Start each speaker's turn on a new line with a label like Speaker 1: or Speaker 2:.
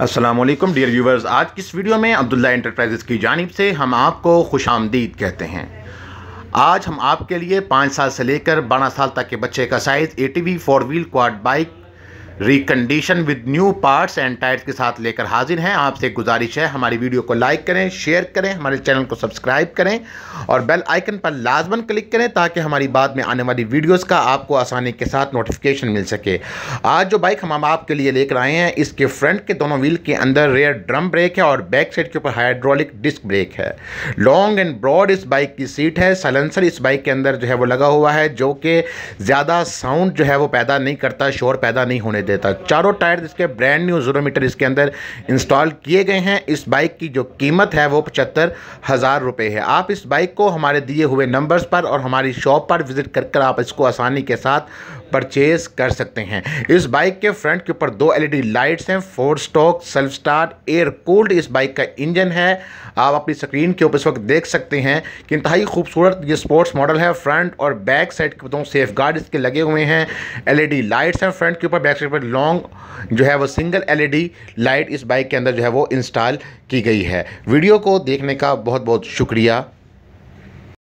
Speaker 1: Aslam dear viewers आज की इस वीडियो में अब्दुल्ला इंटरप्राइजेस की जानब से हम आपको खुश आमदीद कहते हैं आज हम आपके लिए पाँच साल से लेकर बारह साल तक के बच्चे का size A T V four wheel quad bike recondition with new parts and tyres के साथ लेकर हाजिर हैं आपसे गुजारिश है हमारी वीडियो को लाइक करें शेयर करें हमारे चैनल को सब्सक्राइब करें और बेल आइकन पर लाजमन क्लिक करें ताकि हमारी बाद में आने वाली वीडियोस का आपको आसानी के साथ नोटिफिकेशन मिल सके आज जो बाइक हम आपके लिए लेकर आए हैं इसके फ्रंट के दोनों व्हील के अंदर रेयर ड्रम ब्रेक है और बैक साइड के ऊपर हाइड्रोलिक डिस्क ब्रेक है लॉन्ग एंड ब्रॉड इस बाइक की सीट है सलेंसर इस बाइक के अंदर जो है वो लगा हुआ है जो कि ज़्यादा साउंड जो है वो पैदा नहीं करता शोर पैदा नहीं होने देता चारों टायर इसके ब्रांड न्यू जीरो मीटर इसके अंदर इंस्टॉल किए गए हैं इस बाइक की जो कीमत है वो पचहत्तर हज़ार रुपये है आप इस बाइक को हमारे दिए हुए नंबर्स पर और हमारी शॉप पर विज़िट कर आप इसको आसानी के साथ परचेज कर सकते हैं इस बाइक के फ्रंट के ऊपर दो एलईडी लाइट्स हैं four stroke self start air cooled इस बाइक का इंजन है आप अपनी स्क्रीन के ऊपर इस वक्त देख सकते हैं कि इंतहाई खूबसूरत ये स्पोर्ट्स मॉडल है फ्रंट और बैक साइड के दो सेफ गार्ड इसके लगे हुए हैं एलईडी लाइट्स हैं फ्रंट के ऊपर बैक साइड पर लॉन्ग जो है वो सिंगल एलईडी लाइट इस बाइक के अंदर जो है वो इंस्टॉल की गई है वीडियो को देखने का बहुत बहुत शुक्रिया